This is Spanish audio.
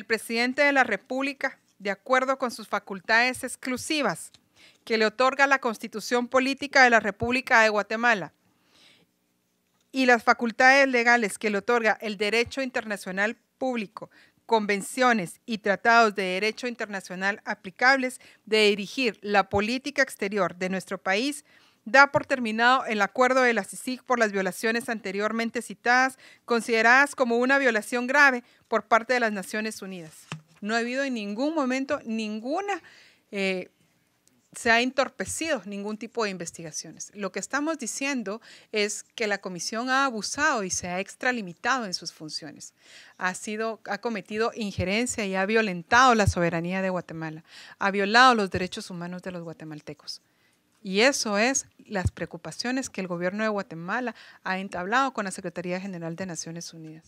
el presidente de la República, de acuerdo con sus facultades exclusivas que le otorga la Constitución Política de la República de Guatemala y las facultades legales que le otorga el derecho internacional público, convenciones y tratados de derecho internacional aplicables, de dirigir la política exterior de nuestro país da por terminado el acuerdo de la CICIG por las violaciones anteriormente citadas, consideradas como una violación grave por parte de las Naciones Unidas. No ha habido en ningún momento ninguna... Eh, se ha entorpecido ningún tipo de investigaciones. Lo que estamos diciendo es que la comisión ha abusado y se ha extralimitado en sus funciones. Ha sido ha cometido injerencia y ha violentado la soberanía de Guatemala, ha violado los derechos humanos de los guatemaltecos. Y eso es las preocupaciones que el gobierno de Guatemala ha entablado con la Secretaría General de Naciones Unidas.